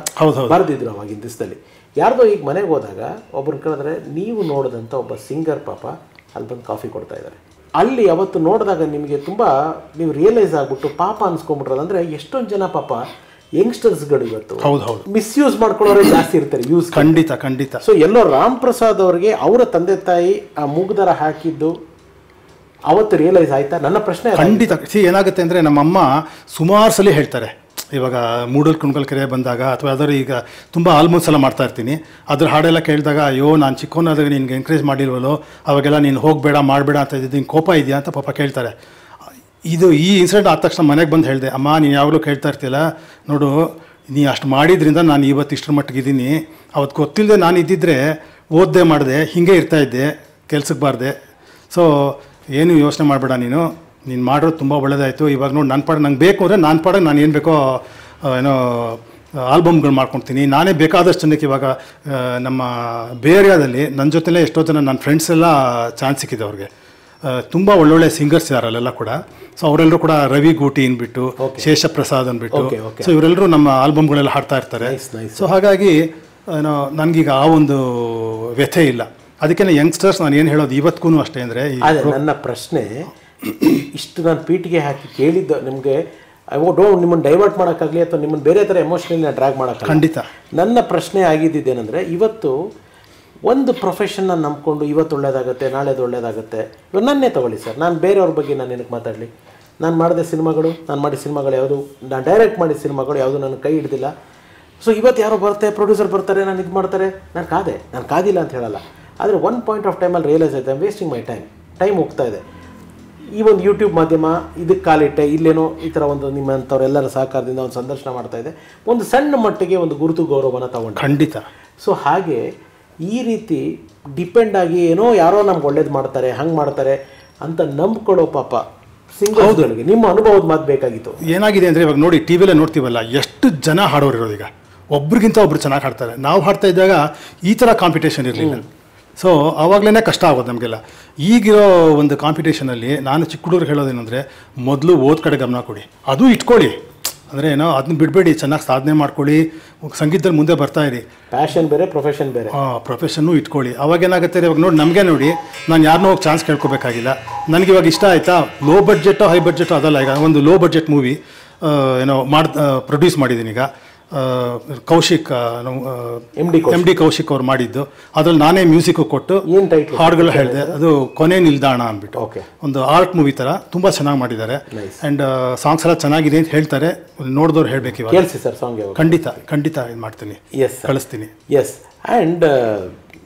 ಬರೆದಿದ್ರು ಅವಾಗ ದಿವಸದಲ್ಲಿ ಯಾರ್ದೋ ಈಗ ಮನೆಗೆ ಹೋದಾಗ ಒಬ್ಬರು ಕೇಳಿದ್ರೆ ನೀವು ನೋಡಿದಂಥ ಒಬ್ಬ ಸಿಂಗರ್ ಪಾಪ ಅಲ್ಲಿ ಬಂದು ಕಾಫಿ ಕೊಡ್ತಾ ಇದ್ದಾರೆ ಅಲ್ಲಿ ಅವತ್ತು ನೋಡಿದಾಗ ನಿಮಗೆ ತುಂಬ ನೀವು ರಿಯಲೈಸ್ ಆಗಿಬಿಟ್ಟು ಪಾಪ ಅಂದರೆ ಎಷ್ಟೊಂದು ಜನ ಪಾಪ ಯಂಗ್ಸ್ಟರ್ಸ್ಗಳು ಇವತ್ತು ಹೌದು ಹೌದು ಮಿಸ್ಯೂಸ್ ಮಾಡ್ಕೊಳ್ಳೋರೇ ಜಾಸ್ತಿ ಇರ್ತಾರೆ ಯೂಸ್ ಖಂಡಿತ ಖಂಡಿತ ಸೊ ಎಲ್ಲೋ ರಾಮ್ ಪ್ರಸಾದ್ ಅವರಿಗೆ ಅವರ ತಂದೆ ತಾಯಿ ಆ ಮೂಗ್ದರ ಹಾಕಿದ್ದು ಅವತ್ತು ರಿಯಲೈಸ್ ಆಯ್ತಾ ನನ್ನ ಪ್ರಶ್ನೆ ಖಂಡಿತ ಸಿ ಏನಾಗುತ್ತೆ ಅಂದ್ರೆ ನಮ್ಮಅಮ್ಮ ಸುಮಾರು ಸಲ ಹೇಳ್ತಾರೆ ಇವಾಗ ಮೂಡಲ್ ಕುಣ್ಗಲ್ ಕೆರೆ ಬಂದಾಗ ಅಥವಾ ಯಾವ್ದಾದ್ರು ಈಗ ತುಂಬ ಆಲ್ಮೋಸ್ಟ್ ಎಲ್ಲ ಮಾಡ್ತಾ ಇರ್ತೀನಿ ಅದ್ರ ಹಾಡೆಲ್ಲ ಕೇಳಿದಾಗ ಅಯ್ಯೋ ನಾನು ಚಿಕ್ಕೋನಾದಾಗ ನಿನ್ಗೆ ಎನ್ಕರೇಜ್ ಮಾಡಿಲ್ವಲ್ಲೋ ಅವಾಗೆಲ್ಲ ನೀನು ಹೋಗಬೇಡ ಮಾಡಬೇಡ ಅಂತ ಇದ್ದಿದ್ದು ನಿಂಗೆ ಕೋಪ ಇದೆಯಾ ಅಂತ ಪಾಪ ಕೇಳ್ತಾರೆ ಇದು ಈ ಇನ್ಸಿಡೆಂಟ್ ಆದ ತಕ್ಷಣ ಮನೆಗೆ ಬಂದು ಹೇಳಿದೆ ಅಮ್ಮ ನೀನು ಯಾವಾಗಲೂ ಕೇಳ್ತಾ ಇರ್ತಿಲ್ಲ ನೋಡು ನೀ ಅಷ್ಟು ಮಾಡಿದ್ರಿಂದ ನಾನು ಇವತ್ತು ಇಷ್ಟರ ಮಟ್ಟಿಗಿದ್ದೀನಿ ಅವತ್ತು ಗೊತ್ತಿಲ್ಲದೆ ನಾನು ಇದ್ದಿದ್ದರೆ ಓದ್ದೆ ಮಾಡಿದೆ ಹೀಗೆ ಇರ್ತಾಯಿದ್ದೆ ಕೆಲ್ಸಕ್ಕೆ ಬಾರ್ದೆ ಸೊ ಏನು ಯೋಚನೆ ಮಾಡಬೇಡ ನೀನು ನೀನು ಮಾಡೋದು ತುಂಬ ಒಳ್ಳೆಯದಾಯಿತು ಇವಾಗ ನೋಡಿ ನನ್ನ ಪಾಡ ನಂಗೆ ಬೇಕು ಅಂದರೆ ನಾನು ಪಾಡಕ್ಕೆ ನಾನು ಏನು ಬೇಕೋ ಏನೋ ಆಲ್ಬಮ್ಗಳು ಮಾಡ್ಕೊತೀನಿ ನಾನೇ ಬೇಕಾದಷ್ಟು ಜನಕ್ಕೆ ಇವಾಗ ನಮ್ಮ ಬೇರಿಯಾದಲ್ಲಿ ನನ್ನ ಜೊತೆಲೇ ಎಷ್ಟೋ ಜನ ನನ್ನ ಫ್ರೆಂಡ್ಸ್ ಎಲ್ಲ ಚಾನ್ಸ್ ಸಿಕ್ಕಿದೆ ಅವ್ರಿಗೆ ತುಂಬ ಒಳ್ಳೊಳ್ಳೆ ಸಿಂಗರ್ಸ್ ಯಾರಲ್ಲೆಲ್ಲ ಅಲ್ಲೆಲ್ಲ ಕೂಡ ಸೊ ಅವರೆಲ್ಲರೂ ಕೂಡ ರವಿ ಗೋಟಿ ಅಂದ್ಬಿಟ್ಟು ಶೇಷಪ್ರಸಾದ್ ಅಂದ್ಬಿಟ್ಟು ಸೊ ಇವರೆಲ್ಲರೂ ನಮ್ಮ ಆಲ್ಬಮ್ಗಳೆಲ್ಲ ಹಾಡ್ತಾ ಇರ್ತಾರೆ ಸೊ ಹಾಗಾಗಿ ನನಗೀಗ ಆ ಒಂದು ವ್ಯಥೆ ಇಲ್ಲ ಅದಕ್ಕೆ ಯಂಗ್ಸ್ಟರ್ಸ್ ನಾನು ಏನು ಹೇಳೋದು ಇವತ್ತಿಗೂ ಅಷ್ಟೇ ಅಂದರೆ ನನ್ನ ಪ್ರಶ್ನೆ ಇಷ್ಟು ನಾನು ಪೀಟಿಗೆ ಹಾಕಿ ಕೇಳಿದ್ದು ನಿಮಗೆ ಐ ಡೋಂಟ್ ನಿಮ್ಮನ್ನು ಡೈವರ್ಟ್ ಮಾಡೋಕ್ಕಾಗಲಿ ಅಥವಾ ನಿಮ್ಮನ್ನು ಬೇರೆ ಥರ ಎಮೋಷನಲಿ ನಾನು ಡ್ರ್ಯಾಗ್ ಖಂಡಿತ ನನ್ನ ಪ್ರಶ್ನೆ ಆಗಿದ್ದೇನೆಂದರೆ ಇವತ್ತು ಒಂದು ಪ್ರೊಫೆಷನ್ನ ನಂಬಿಕೊಂಡು ಇವತ್ತು ಒಳ್ಳೇದಾಗುತ್ತೆ ನಾಳೆದು ಒಳ್ಳೇದಾಗುತ್ತೆ ಇವಾಗ ನನ್ನೇ ತಗೊಳ್ಳಿ ಸರ್ ನಾನು ಬೇರೆಯವ್ರ ಬಗ್ಗೆ ನಾನು ಏನಕ್ಕೆ ಮಾತಾಡಲಿ ನಾನು ಮಾಡಿದ ಸಿನಿಮಾಗಳು ನಾನು ಮಾಡಿದ ಸಿನಿಮಾಗಳು ಯಾವುದು ನಾನು ಡೈರೆಕ್ಟ್ ಮಾಡಿದ ಸಿನಿಮಾಗಳು ಯಾವುದು ನನ್ನ ಕೈ ಹಿಡ್ದಿಲ್ಲ ಸೊ ಇವತ್ತು ಯಾರೋ ಬರುತ್ತೆ ಪ್ರೊಡ್ಯೂಸರ್ ಬರ್ತಾರೆ ನಾನು ಇದು ಮಾಡ್ತಾರೆ ನಾನು ಕಾದೆ ನಾನು ಕಾದಿಲ್ಲ ಅಂತ ಹೇಳಲ್ಲ ಆದರೆ ಒನ್ ಪಾಯಿಂಟ್ ಆಫ್ ಟೈಮಲ್ಲಿ ರಿಯಲೈಸ್ ಆಯ್ತು I'm wasting my time time ಹೋಗ್ತಾ ಇದೆ ಈ ಒಂದು ಯೂಟ್ಯೂಬ್ ಮಾಧ್ಯಮ ಇದಕ್ಕೆ ಕಾಲಿಟ್ಟೆ ಇಲ್ಲೇನೋ ಈ ಥರ ಒಂದು ನಿಮ್ಮಂಥವ್ರೆಲ್ಲರ ಸಹಕಾರದಿಂದ ಒಂದು ಸಂದರ್ಶನ ಮಾಡ್ತಾ ಇದೆ ಒಂದು ಸಣ್ಣ ಮಟ್ಟಿಗೆ ಒಂದು ಗುರುತು ಗೌರವನ ತಗೊಂಡು ಖಂಡಿತ ಸೊ ಹಾಗೆ ಈ ರೀತಿ ಡಿಪೆಂಡ್ ಆಗಿ ಏನೋ ಯಾರೋ ನಮ್ಗೆ ಒಳ್ಳೇದು ಮಾಡ್ತಾರೆ ಹಂಗೆ ಮಾಡ್ತಾರೆ ಅಂತ ನಂಬ್ಕೊಳ್ಳೋ ಪಾಪ ಸಿಂಗಲ್ ನಿಮ್ಮ ಅನುಭವದ ಮಾತು ಬೇಕಾಗಿತ್ತು ಏನಾಗಿದೆ ಅಂದರೆ ಇವಾಗ ನೋಡಿ ಟಿ ವಿಲೇ ನೋಡ್ತೀವಲ್ಲ ಎಷ್ಟು ಜನ ಹಾಡೋರು ಇರೋದು ಈಗ ಒಬ್ರಿಗಿಂತ ಒಬ್ರು ಚೆನ್ನಾಗಿ ಹಾಡ್ತಾರೆ ನಾವು ಹಾಡ್ತಾ ಇದ್ದಾಗ ಈ ಥರ ಕಾಂಪಿಟೇಷನ್ ಇರಲಿಲ್ಲ ಸೊ ಆವಾಗಲೇ ಕಷ್ಟ ಆಗೋದು ನಮಗೆಲ್ಲ ಈಗಿರೋ ಒಂದು ಕಾಂಪಿಟೇಷನಲ್ಲಿ ನಾನು ಚಿಕ್ಕ ಹುಡುಗರು ಹೇಳೋದೇನೆಂದರೆ ಮೊದಲು ಓದ್ ಕಡೆ ಗಮನ ಕೊಡಿ ಅದು ಇಟ್ಕೊಳ್ಳಿ ಅಂದರೆ ಏನೋ ಅದನ್ನ ಬಿಡಬೇಡಿ ಚೆನ್ನಾಗಿ ಸಾಧನೆ ಮಾಡ್ಕೊಳ್ಳಿ ಸಂಗೀತದಲ್ಲಿ ಮುಂದೆ ಬರ್ತಾ ಇರಿ ಪ್ಯಾಷನ್ ಬೇರೆ ಪ್ರೊಫೆಷನ್ ಬೇರೆ ಹಾಂ ಪ್ರೊಫೆಷನ್ನು ಇಟ್ಕೊಳ್ಳಿ ಅವಾಗ ಏನಾಗುತ್ತೆ ಇವಾಗ ನೋಡಿ ನಮಗೆ ನೋಡಿ ನಾನು ಯಾರನ್ನೂ ಹೋಗಿ ಚಾನ್ಸ್ ಕೇಳ್ಕೊಬೇಕಾಗಿಲ್ಲ ನನಗೆ ಇವಾಗ ಇಷ್ಟ ಆಯಿತಾ ಲೋ ಬಡ್ಜೆಟೋ ಹೈ ಬಡ್ಜೆಟೋ ಅದಲ್ಲ ಈಗ ಒಂದು ಲೋ ಬಡ್ಜೆಟ್ ಮೂವಿ ಏನೋ ಮಾಡಿ ಪ್ರೊಡ್ಯೂಸ್ ಮಾಡಿದ್ದೀನಿ ಈಗ Kaushik M D M D Kaushik ಅವ್ರು ಮಾಡಿದ್ದು ಅದ್ರಲ್ಲಿ ನಾನೇ ಮ್ಯೂಸಿಕ್ ಕೊಟ್ಟು ಹಾಡುಗಳು ಹೇಳಿದೆ ಅದು ಕೊನೆ ನಿಲ್ದಾಣ ಅಂದ್ಬಿಟ್ಟು ಒಂದು ಆರ್ಟ್ ಮೂವಿ ತರ ತುಂಬಾ ಚೆನ್ನಾಗಿ ಮಾಡಿದ್ದಾರೆ ಅಂಡ್ ಸಾಂಗ್ಸ್ ಎಲ್ಲ ಚೆನ್ನಾಗಿದೆ ಅಂತ ಹೇಳ್ತಾರೆ ನೋಡಿದವ್ರು ಹೇಳ್ಬೇಕು ಇವಾಗ ಖಂಡಿತ ಖಂಡಿತ ಇದು ಮಾಡ್ತೀನಿ ಎಸ್ ಕಳಿಸ್ತೀನಿ ಎಸ್ ಆ್ಯಂಡ್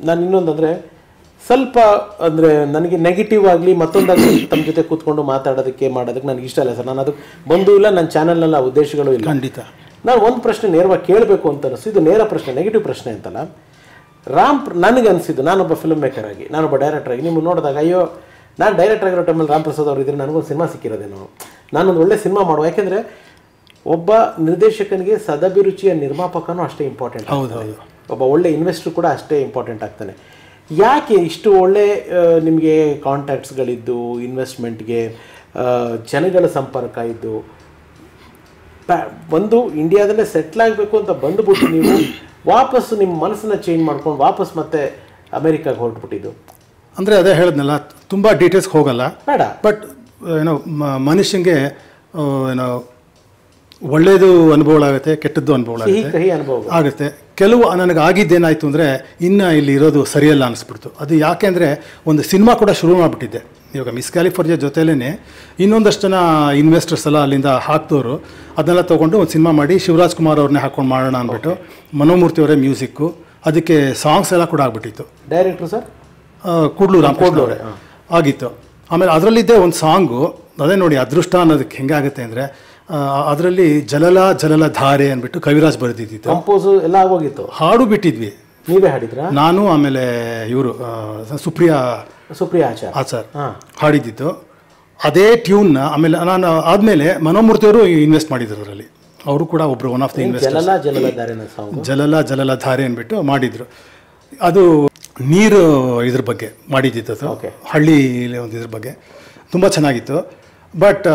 ನಾನು ಇನ್ನೊಂದಂದರೆ ಸ್ವಲ್ಪ ಅಂದರೆ ನನಗೆ ನೆಗೆಟಿವ್ ಆಗಲಿ ಮತ್ತೊಂದಾಗಲಿ <coughs> ತಮ್ಮ ಜೊತೆ ಕೂತ್ಕೊಂಡು ಮಾತಾಡೋದಕ್ಕೆ ಮಾಡೋದಕ್ಕೆ ನನಗೆ ಇಷ್ಟ ಇಲ್ಲ ಸರ್ ನಾನು ಅದಕ್ಕೆ ಬಂದೂ ಇಲ್ಲ ನನ್ನ ಚಾನಲ್ನಲ್ಲಿ ಉದ್ದೇಶಗಳು ಇಲ್ಲ ಖಂಡಿತ ನಾನು ಒಂದು ಪ್ರಶ್ನೆ ನೇರವಾಗಿ ಕೇಳಬೇಕು ಅಂತ ಅನಿಸ್ತು ಇದು ನೇರ ಪ್ರಶ್ನೆ ನೆಗೆಟಿವ್ ಪ್ರಶ್ನೆ ಅಂತಲ್ಲ ರಾಮ್ ನನಗೆ ಅನಿಸಿದ್ದು ನಾನೊಬ್ಬ ಫಿಲ್ಮ್ ಮೇಕರ್ ಆಗಿ ನಾನೊಬ್ಬ ಡೈರೆಕ್ಟರ್ ಆಗಿ ನಿಮ್ಮನ್ನು ನೋಡಿದಾಗ ಅಯ್ಯೋ ನಾನು ಡೈರೆಕ್ಟರ್ ಆಗಿರೋ ಟೈಮಲ್ಲಿ ರಾಮ್ ಪ್ರಸಾದ್ ಅವರು ಇದ್ರೆ ನನಗೊಂದು ಸಿನಿಮಾ ಸಿಕ್ಕಿರೋದೇನೋ ನಾನೊಂದು ಒಳ್ಳೆ ಸಿನಿಮಾ ಮಾಡುವ ಯಾಕೆಂದರೆ ಒಬ್ಬ ನಿರ್ದೇಶಕನಿಗೆ ಸದಭಿರುಚಿಯ ನಿರ್ಮಾಪಕನೂ ಅಷ್ಟೇ ಇಂಪಾರ್ಟೆಂಟ್ ಹೌದು ಒಬ್ಬ ಒಳ್ಳೆ ಇನ್ವೆಸ್ಟರ್ ಕೂಡ ಅಷ್ಟೇ ಇಂಪಾರ್ಟೆಂಟ್ ಆಗ್ತಾನೆ ಯಾಕೆ ಇಷ್ಟು ಒಳ್ಳೆ ನಿಮಗೆ ಕಾಂಟ್ಯಾಕ್ಟ್ಸ್ಗಳಿದ್ದು ಇನ್ವೆಸ್ಟ್ಮೆಂಟ್ಗೆ ಜನಗಳ ಸಂಪರ್ಕ ಇದ್ದು ಬಂದು ಇಂಡಿಯಾದಲ್ಲೇ ಸೆಟ್ಲ್ ಆಗಬೇಕು ಅಂತ ಬಂದುಬಿಟ್ಟು ನೀವು ವಾಪಸ್ಸು ನಿಮ್ಮ ಮನಸ್ಸನ್ನ ಚೇಂಜ್ ಮಾಡ್ಕೊಂಡು ವಾಪಸ್ ಮತ್ತೆ ಅಮೇರಿಕಾಗೆ ಹೊರಟುಬಿಟ್ಟಿದ್ದು ಅಂದರೆ ಅದೇ ಹೇಳಿದ್ನಲ್ಲ ತುಂಬ ಡೀಟೇಲ್ಸ್ಗೆ ಹೋಗಲ್ಲ ಬೇಡ ಬಟ್ ಏನೋ ಮನುಷ್ಯನಿಗೆ ಏನೋ ಒಳ್ಳೆಯದು ಆಗುತ್ತೆ ಕೆಟ್ಟದ್ದು ಅನುಭವಗಳಾಗುತ್ತೆ ಅನುಭವ ಆಗುತ್ತೆ ಕೆಲವು ನನಗೆ ಆಗಿದ್ದೇನಾಯಿತು ಅಂದರೆ ಇನ್ನು ಇಲ್ಲಿ ಇರೋದು ಸರಿಯಲ್ಲ ಅನಿಸ್ಬಿಡ್ತು ಅದು ಯಾಕೆಂದರೆ ಒಂದು ಸಿನಿಮಾ ಕೂಡ ಶುರು ಮಾಡಿಬಿಟ್ಟಿದ್ದೆ ಇವಾಗ ಮಿಸ್ ಕ್ಯಾಲಿಫೋರ್ನಿಯಾ ಜೊತೆಲೇ ಇನ್ನೊಂದಷ್ಟು ಜನ ಇನ್ವೆಸ್ಟರ್ಸ್ ಎಲ್ಲ ಅಲ್ಲಿಂದ ಹಾಕ್ದವರು ಅದನ್ನೆಲ್ಲ ತೊಗೊಂಡು ಒಂದು ಸಿನಿಮಾ ಮಾಡಿ ಶಿವರಾಜ್ ಕುಮಾರ್ ಅವ್ರನ್ನೇ ಹಾಕೊಂಡು ಮಾಡೋಣ ಅಂದ್ಬಿಟ್ಟು ಮನೋಮೂರ್ತಿ ಅವರೇ ಮ್ಯೂಸಿಕ್ಕು ಅದಕ್ಕೆ ಸಾಂಗ್ಸ್ ಎಲ್ಲ ಕೂಡ ಆಗ್ಬಿಟ್ಟಿತ್ತು ಡೈರೆಕ್ಟ್ರು ಸರ್ ಕೂಡ್ಲು ರಾಮ್ ಅವರೇ ಆಗಿತ್ತು ಆಮೇಲೆ ಅದರಲ್ಲಿದ್ದೇ ಒಂದು ಸಾಂಗು ಅದೇ ನೋಡಿ ಅದೃಷ್ಟ ಅನ್ನೋದಕ್ಕೆ ಹೆಂಗಾಗುತ್ತೆ ಅಂದರೆ ಅದರಲ್ಲಿ ಜಲಲ ಜಲಲ ಧಾರೆ ಅಂದ್ಬಿಟ್ಟು ಕವಿರಾಜ್ ಬರೆದಿದ್ದಿತ್ತು ಕಂಪೋಸು ಎಲ್ಲ ಆಗೋಗಿತ್ತು ಹಾಡು ಬಿಟ್ಟಿದ್ವಿ ನೀವೇ ಹಾಡಿದ್ರೆ ನಾನು ಆಮೇಲೆ ಇವರು ಸುಪ್ರಿಯಾ ಸುಪ್ರಿಯಾ ಆಚಾರ್ ಆಚಾರ್ ಹಾಡಿದ್ದಿತ್ತು ಅದೇ ಟ್ಯೂನ್ ಆಮೇಲೆ ನಾನು ಆದಮೇಲೆ ಮನೋಮೂರ್ತಿಯವರು ಇನ್ವೆಸ್ಟ್ ಮಾಡಿದ್ರು ಅದರಲ್ಲಿ ಅವರು ಕೂಡ ಒಬ್ರು one of the invest Jalala Jalala Dhaare ಅಂದ್ಬಿಟ್ಟು ಮಾಡಿದ್ರು ಅದು ನೀರು ಇದ್ರ ಬಗ್ಗೆ ಮಾಡಿದ್ದಿತ್ತು ಹಳ್ಳಿ ಒಂದು ಇದ್ರ ಬಗ್ಗೆ ತುಂಬ ಚೆನ್ನಾಗಿತ್ತು ಬಟ್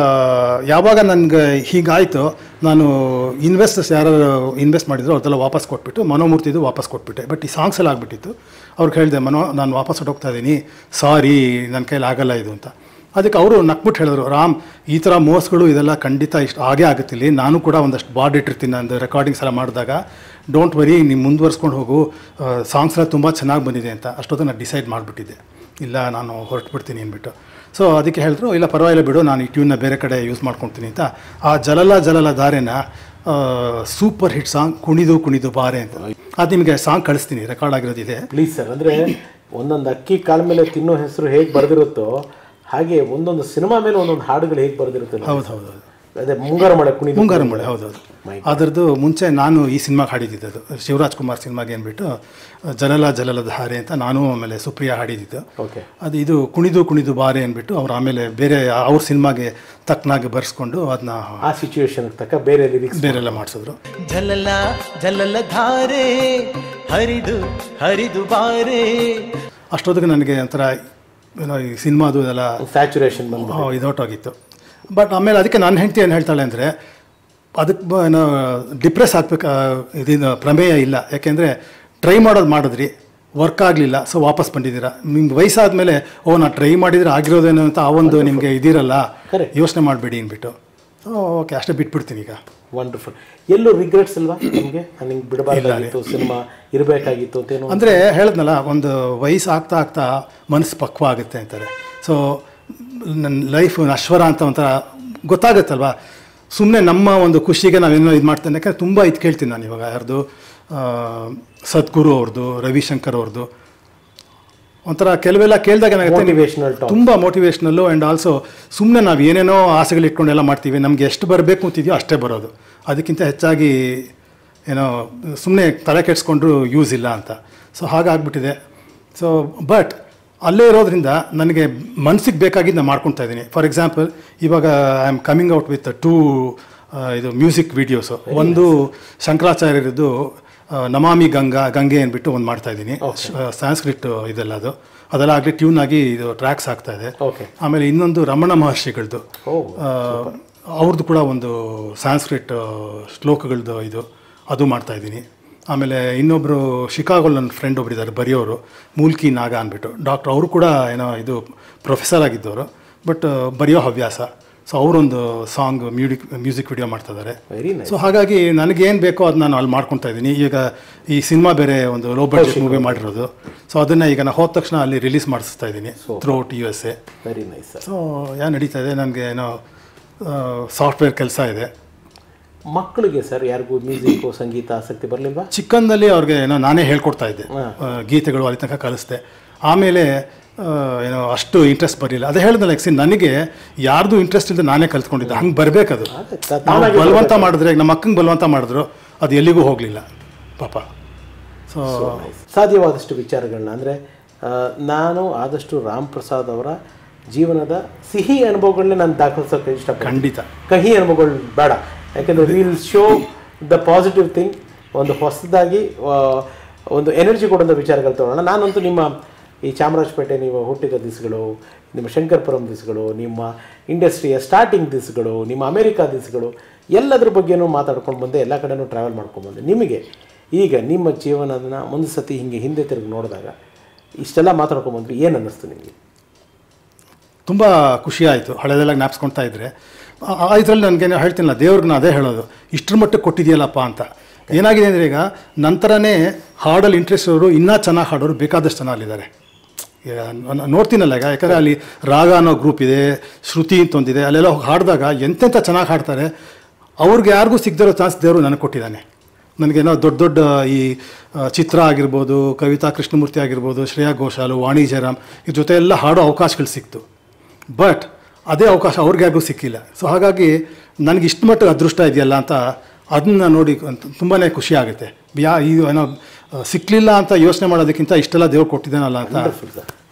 ಯಾವಾಗ ನನಗೆ ಹೀಗಾಯಿತು ನಾನು ಇನ್ವೆಸ್ಟರ್ಸ್ ಯಾರು ಇನ್ವೆಸ್ಟ್ ಮಾಡಿದ್ರು ಅವ್ರದ್ದೆಲ್ಲ ವಾಪಸ್ ಕೊಟ್ಬಿಟ್ಟು ಮನೋಮೂರ್ತಿದು ವಾಪಸ್ ಕೊಟ್ಬಿಟ್ಟೆ ಬಟ್ ಈ ಸಾಂಗ್ಸಲ್ಲಿ ಆಗಿಬಿಟ್ಟಿತ್ತು ಅವ್ರಿಗೆ ಹೇಳಿದೆ ಮನೋ ನಾನು ವಾಪಸ್ ಹೊಟ್ಟೋಗ್ತಾ ಇದ್ದೀನಿ ಸಾರಿ ನನ್ನ ಕೈಲಿ ಆಗಲ್ಲ ಇದು ಅಂತ ಅದಕ್ಕೆ ಅವರು ನಕ್ಬಿಟ್ಟು ಹೇಳಿದ್ರು ರಾಮ್ ಈ ಥರ ಮೋಸ್ಗಳು ಇದೆಲ್ಲ ಖಂಡಿತ ಇಷ್ಟು ಹಾಗೆ ಆಗುತ್ತಿಲ್ಲ ನಾನು ಕೂಡ ಒಂದಷ್ಟು ಬಾಡಿ ಇಟ್ಟಿರ್ತೀನಿ ನಾನು ರೆಕಾರ್ಡಿಂಗ್ಸ್ ಎಲ್ಲ ಮಾಡಿದಾಗ ಡೋಂಟ್ ವರಿ ನೀವು ಮುಂದುವರ್ಸ್ಕೊಂಡು ಹೋಗು ಸಾಂಗ್ಸ್ ಎಲ್ಲ ತುಂಬ ಚೆನ್ನಾಗಿ ಬಂದಿದೆ ಅಂತ ಅಷ್ಟೊತ್ತು ನಾನು ಡಿಸೈಡ್ ಮಾಡಿಬಿಟ್ಟಿದ್ದೆ ಇಲ್ಲ ನಾನು ಹೊರಟ್ಬಿಡ್ತೀನಿ ಅಂದ್ಬಿಟ್ಟು ಸೊ ಅದಕ್ಕೆ ಹೇಳಿದ್ರು ಇಲ್ಲ ಪರವಾಗಿಲ್ಲ ಬಿಡು ನಾನು ಈ ಟ್ಯೂನ್ನ ಬೇರೆ ಕಡೆ ಯೂಸ್ ಮಾಡ್ಕೊಳ್ತೀನಿ ಅಂತ ಆ ಜಲಲ ಜಲಲ ದಾರೇನ ಸೂಪರ್ ಹಿಟ್ ಸಾಂಗ್ ಕುಣಿದು ಕುಣಿದು ಬಾರೆ ಅಂತ ಅದು ನಿಮಗೆ ಸಾಂಗ್ ಕಳಿಸ್ತೀನಿ ರೆಕಾರ್ಡ್ ಆಗಿರೋದಿದೆ ಪ್ಲೀಸ್ ಸರ್ ಅಂದರೆ ಒಂದೊಂದು ಅಕ್ಕಿ ಕಾಲ ಮೇಲೆ ತಿನ್ನೋ ಹೆಸರು ಹೇಗೆ ಬರೆದಿರುತ್ತೋ ಹಾಗೆ ಒಂದೊಂದು ಸಿನಿಮಾ ಮೇಲೆ ಒಂದೊಂದು ಹಾಡುಗಳು ಹೇಗೆ ಬರೆದಿರುತ್ತೆ ಹೌದು ಹೌದು ಹೌದು ಅದೇ ಮುಂಗಾರು ಮಳೆ ಕುಣಿ ಮುಂಗಾರು ಮಳೆ ಹೌದೌದು ಅದರದ್ದು ಮುಂಚೆ ನಾನು ಈ ಸಿನಿಮಾಗೆ ಅದು ಶಿವರಾಜ್ ಕುಮಾರ್ ಸಿನಿಮಾಗೆ ಅಂದ್ಬಿಟ್ಟು ಜಲಲ ಜಲಲಧಾರೆ ಧಾರೆ ಅಂತ ನಾನು ಆಮೇಲೆ ಸುಪ್ರಿಯಾ ಹಾಡಿದ್ದು ಓಕೆ ಅದು ಇದು ಕುಣಿದು ಕುಣಿದು ಬಾರೆ ಅಂದ್ಬಿಟ್ಟು ಅವ್ರು ಆಮೇಲೆ ಬೇರೆ ಅವ್ರ ಸಿನಿಮಾಗೆ ತಕ್ಕನಾಗಿ ಬರ್ಸ್ಕೊಂಡು ಅದನ್ನ ಆ ಸಿಚುವೇಶನ್ ತಕ್ಕ ಬೇರೆ ಲಿರಿಕ್ಸ್ ಬೇರೆಲ್ಲ ಮಾಡಿಸಿದ್ರು ಜಲಲ ಜಲಲ ಧಾರೆ ಹರಿದು ಹರಿದು ಬಾರೆ ಅಷ್ಟೊತ್ತಿಗೆ ನನಗೆ ಒಂಥರ ಏನೋ ಈ ಸಿನಿಮಾದು ಎಲ್ಲ ಸ್ಯಾಚುರೇಷನ್ ಆಗಿತ್ತು ಬಟ್ ಆಮೇಲೆ ಅದಕ್ಕೆ ನನ್ನ ಹೆಂಡತಿ ಏನು ಹೇಳ್ತಾಳೆ ಅಂದರೆ ಅದಕ್ಕೆ ಏನೋ ಡಿಪ್ರೆಸ್ ಆಗಬೇಕು ಇದಿನ ಪ್ರಮೇಯ ಇಲ್ಲ ಯಾಕೆಂದರೆ ಟ್ರೈ ಮಾಡೋದು ಮಾಡಿದ್ರಿ ವರ್ಕ್ ಆಗಲಿಲ್ಲ ಸೊ ವಾಪಸ್ ಬಂದಿದ್ದೀರಾ ನಿಮ್ಗೆ ವಯಸ್ಸಾದ ಮೇಲೆ ಓ ನಾನು ಟ್ರೈ ಮಾಡಿದರೆ ಆಗಿರೋದೇನೋ ಅಂತ ಆ ಒಂದು ನಿಮಗೆ ಇದಿರಲ್ಲ ಯೋಚನೆ ಮಾಡಬೇಡಿ ಅಂದ್ಬಿಟ್ಟು ಸೊ ಓಕೆ ಅಷ್ಟೇ ಬಿಟ್ಬಿಡ್ತೀನಿ ಈಗ ವಂಡರ್ಫುಲ್ ಎಲ್ಲೂ ರಿಗ್ರೆಟ್ಸ್ ಅಲ್ವಾ ನಿಮಗೆ ನಿಮ್ಗೆ ಬಿಡಬಾರ್ದಾಗಿತ್ತು ಸಿನಿಮಾ ಇರಬೇಕಾಗಿತ್ತು ಅಂತೇನು ಅಂದರೆ ಹೇಳಿದ್ನಲ್ಲ ಒಂದು ವಯಸ್ಸು ಆಗ್ತಾ ಆಗ್ತಾ ಮನಸ್ಸು ಪಕ್ವ ಆಗುತ್ತೆ ಅಂತಾರೆ ಸೊ ನನ್ನ ಲೈಫ್ ಅಶ್ವರ ಅಂತ ಒಂಥರ ಗೊತ್ತಾಗುತ್ತಲ್ವ ಸುಮ್ಮನೆ ನಮ್ಮ ಒಂದು ಖುಷಿಗೆ ನಾವೇನೋ ಇದು ಮಾಡ್ತೇನೆ ಯಾಕಂದರೆ ತುಂಬ ಇದು ಕೇಳ್ತೀನಿ ನಾನು ಇವಾಗ ಯಾರ್ದು ಸದ್ಗುರು ಅವ್ರದ್ದು ರವಿಶಂಕರ್ ಅವ್ರದ್ದು ಒಂಥರ ಕೆಲವೆಲ್ಲ ಕೇಳಿದಾಗ ಏನಾಗುತ್ತೆ ತುಂಬ ಮೋಟಿವೇಶ್ನಲ್ಲು ಆ್ಯಂಡ್ ಆಲ್ಸೋ ಸುಮ್ಮನೆ ನಾವು ಏನೇನೋ ಆಸೆಗಳು ಇಟ್ಕೊಂಡೆಲ್ಲ ಮಾಡ್ತೀವಿ ನಮಗೆ ಎಷ್ಟು ಬರಬೇಕು ಅಂತಿದೆಯೋ ಅಷ್ಟೇ ಬರೋದು ಅದಕ್ಕಿಂತ ಹೆಚ್ಚಾಗಿ ಏನೋ ಸುಮ್ಮನೆ ತಲೆ ಕೆಡಿಸ್ಕೊಂಡ್ರೂ ಯೂಸ್ ಇಲ್ಲ ಅಂತ ಸೊ ಹಾಗಾಗ್ಬಿಟ್ಟಿದೆ ಸೊ ಬಟ್ ಅಲ್ಲೇ ಇರೋದ್ರಿಂದ ನನಗೆ ಮನಸ್ಸಿಗೆ ಬೇಕಾಗಿದ್ದು ನಾನು ಮಾಡ್ಕೊತಾ ಇದ್ದೀನಿ ಫಾರ್ ಎಕ್ಸಾಂಪಲ್ ಇವಾಗ I am coming out with to ಇದು ಮ್ಯೂಸಿಕ್ ವಿಡಿಯೋಸು ಒಂದು ಶಂಕರಾಚಾರ್ಯರದ್ದು ನಮಾಮಿ ಗಂಗಾ ಗಂಗೆ ಅಂದ್ಬಿಟ್ಟು ಒಂದು ಮಾಡ್ತಾ ಇದ್ದೀನಿ ಸಾಂಸ್ಕ್ರಿಟ್ ಇದೆಲ್ಲ ಅದು ಅದೆಲ್ಲ ಆಗಲಿ ಟ್ಯೂನ್ ಆಗಿ ಇದು ಟ್ರ್ಯಾಕ್ಸ್ ಆಗ್ತಾ ಇದೆ ಆಮೇಲೆ ಇನ್ನೊಂದು ರಮಣ ಮಹರ್ಷಿಗಳದ್ದು ಅವ್ರದ್ದು ಕೂಡ ಒಂದು ಸಾಂಸ್ಕ್ರಿಟ್ ಶ್ಲೋಕಗಳದ್ದು ಇದು ಅದು ಮಾಡ್ತಾ ಇದ್ದೀನಿ ಆಮೇಲೆ ಇನ್ನೊಬ್ಬರು ಶಿಕಾಗೋಲ್ ನನ್ನ ಫ್ರೆಂಡ್ ಒಬ್ರು ಇದ್ದಾರೆ ಬರೆಯೋರು ಮೂಲ್ಕಿ ನಾಗ ಅಂದ್ಬಿಟ್ಟು ಡಾಕ್ಟ್ರ್ ಅವರು ಕೂಡ ಏನೋ ಇದು ಪ್ರೊಫೆಸರ್ ಆಗಿದ್ದವರು ಬಟ್ ಬರೆಯೋ ಹವ್ಯಾಸ ಸೊ ಅವರೊಂದು ಸಾಂಗ್ ಮ್ಯೂಡಿಕ್ ಮ್ಯೂಸಿಕ್ ವಿಡಿಯೋ ಮಾಡ್ತಾ ಇದ್ದಾರೆ ಸೊ ಹಾಗಾಗಿ ನನಗೇನು ಬೇಕೋ ಅದು ನಾನು ಅಲ್ಲಿ ಮಾಡ್ಕೊತಾ ಇದ್ದೀನಿ ಈಗ ಈ ಸಿನಿಮಾ ಬೇರೆ ಒಂದು ಲೋ ಬಜೆಟ್ ಮೂವಿ ಮಾಡಿರೋದು ಸೊ ಅದನ್ನು ಈಗ ನಾನು ಹೋದ ತಕ್ಷಣ ಅಲ್ಲಿ ರಿಲೀಸ್ ಮಾಡಿಸ್ತಾ ಇದ್ದೀನಿ out U S A so ಏನು ನಡೀತಾ ಇದೆ ನನಗೆ ಏನೋ ಸಾಫ್ಟ್ವೇರ್ ಕೆಲಸ ಇದೆ ಮಕ್ಕಳಿಗೆ ಸರ್ ಯಾರಿಗೂ ಮ್ಯೂಸಿಕ್ ಸಂಗೀತ ಆಸಕ್ತಿ ಬರಲಿಲ್ವಾ ಚಿಕ್ಕಂದಲ್ಲಿ ಅವ್ರಿಗೆ ಏನೋ ನಾನೇ ಹೇಳ್ಕೊಡ್ತಾ ಇದ್ದೆ ಗೀತೆಗಳು ಅಲ್ಲಿ ತನಕ ಕಲಿಸ್ದೆ ಆಮೇಲೆ ಏನೋ ಅಷ್ಟು ಇಂಟ್ರೆಸ್ಟ್ ಬರಲಿಲ್ಲ ಅದೇ ಹೇಳಿದ್ನಲ್ಲ ಎಕ್ಸಿ ನನಗೆ ಯಾರ್ದು ಇಂಟ್ರೆಸ್ಟ್ ಇಲ್ಲದೆ ನಾನೇ ಕಲ್ತ್ಕೊಂಡಿದ್ದೆ ಹಂಗೆ ಬರಬೇಕದು ಅದು ಬಲವಂತ ಮಾಡಿದ್ರೆ ನಮ್ಮ ಅಕ್ಕಂಗೆ ಬಲವಂತ ಮಾಡಿದ್ರು ಅದು ಎಲ್ಲಿಗೂ ಹೋಗಲಿಲ್ಲ ಪಾಪ ಸೊ ಸಾಧ್ಯವಾದಷ್ಟು ವಿಚಾರಗಳನ್ನ ಅಂದರೆ ನಾನು ಆದಷ್ಟು ರಾಮ್ ಪ್ರಸಾದ್ ಅವರ ಜೀವನದ ಸಿಹಿ ಅನುಭವಗಳನ್ನೇ ನಾನು ದಾಖಲಿಸೋಕೆ ಇಷ್ಟ ಖಂಡಿತ ಕಹಿ ಅನುಭವಗಳು ಬೇಡ ಯಾಕೆಂದರೆ will show the positive thing ಒಂದು ಹೊಸದಾಗಿ ಒಂದು ಎನರ್ಜಿ ಕೊಡೋಂಥ ವಿಚಾರಗಳು ತಗೊಳ್ಳೋಣ ನಾನಂತೂ ನಿಮ್ಮ ಈ ಚಾಮರಾಜಪೇಟೆ ನೀವು ಹುಟ್ಟಿದ ದಿಸ್ಗಳು ನಿಮ್ಮ ಶಂಕರ್ಪುರಂ ದಿಸ್ಗಳು ನಿಮ್ಮ ಇಂಡಸ್ಟ್ರಿಯ ಸ್ಟಾರ್ಟಿಂಗ್ ದಿಸ್ಗಳು ನಿಮ್ಮ ಅಮೇರಿಕಾ ದಿಸ್ಗಳು ಎಲ್ಲದ್ರ ಬಗ್ಗೆನೂ ಮಾತಾಡ್ಕೊಂಡು ಬಂದೆ ಎಲ್ಲ ಕಡೆನೂ ಟ್ರಾವೆಲ್ ಮಾಡ್ಕೊಂಡು ಬಂದೆ ನಿಮಗೆ ಈಗ ನಿಮ್ಮ ಜೀವನದನ್ನ ಒಂದು ಸತಿ ಹಿಂಗೆ ಹಿಂದೆ ತಿರುಗಿ ನೋಡಿದಾಗ ಇಷ್ಟೆಲ್ಲ ಮಾತಾಡ್ಕೊಂಬಂದ್ರಿ ಏನು ಅನ್ನಿಸ್ತು ನಿಮಗೆ ತುಂಬ ಖುಷಿ ಆಯಿತು ಹಳೆದೆಲ್ಲ ಜ್ಞಾಪಿಸ್ಕೊಳ್ತಾ ಇದ್ದರೆ ಇದರಲ್ಲಿ ನನಗೇನೋ ಹೇಳ್ತೀನಿಲ್ಲ ದೇವ್ರಿಗೆ ನಾನು ಅದೇ ಹೇಳೋದು ಇಷ್ಟರ ಮಟ್ಟಕ್ಕೆ ಕೊಟ್ಟಿದೆಯಲ್ಲಪ್ಪ ಅಂತ ಏನಾಗಿದೆ ಅಂದರೆ ಈಗ ನಂತರನೇ ಹಾಡಲ್ಲಿ ಇಂಟ್ರೆಸ್ಟ್ ಇರೋರು ಇನ್ನೂ ಚೆನ್ನಾಗಿ ಹಾಡೋರು ಬೇಕಾದಷ್ಟು ಜನ ಅಲ್ಲಿದ್ದಾರೆ ನೋಡ್ತೀನಲ್ಲ ಈಗ ಯಾಕಂದರೆ ಅಲ್ಲಿ ರಾಗ ಅನ್ನೋ ಗ್ರೂಪ್ ಇದೆ ಶ್ರುತಿ ಅಂತ ಒಂದಿದೆ ಅಲ್ಲೆಲ್ಲ ಹಾಡಿದಾಗ ಎಂತೆಂಥ ಚೆನ್ನಾಗಿ ಹಾಡ್ತಾರೆ ಅವ್ರಿಗೆ ಯಾರಿಗೂ ಸಿಗ್ದಿರೋ ಚಾನ್ಸ್ ದೇವರು ನನಗೆ ಕೊಟ್ಟಿದ್ದಾನೆ ನನಗೇನೋ ದೊಡ್ಡ ದೊಡ್ಡ ಈ ಚಿತ್ರ ಆಗಿರ್ಬೋದು ಕವಿತಾ ಕೃಷ್ಣಮೂರ್ತಿ ಆಗಿರ್ಬೋದು ಶ್ರೇಯಾ ಘೋಷಾಲು ವಾಣಿ ಜಯರಾಮ್ ಇದ್ರ ಜೊತೆ ಎಲ್ಲ ಹಾಡೋ ಅವಕಾಶಗಳು ಸಿಕ್ತು ಬಟ್ ಅದೇ ಅವಕಾಶ ಅವ್ರಿಗೆ ಸಿಕ್ಕಿಲ್ಲ ಸೊ ಹಾಗಾಗಿ ನನಗೆ ಇಷ್ಟು ಮಟ್ಟ ಅದೃಷ್ಟ ಇದೆಯಲ್ಲ ಅಂತ ಅದನ್ನ ನೋಡಿ ತುಂಬಾ ಖುಷಿ ಆಗುತ್ತೆ ಯಾ ಈ ಏನೋ ಸಿಕ್ಕಲಿಲ್ಲ ಅಂತ ಯೋಚನೆ ಮಾಡೋದಕ್ಕಿಂತ ಇಷ್ಟೆಲ್ಲ ದೇವ್ರು ಕೊಟ್ಟಿದ್ದಾನಲ್ಲ ಅಂತ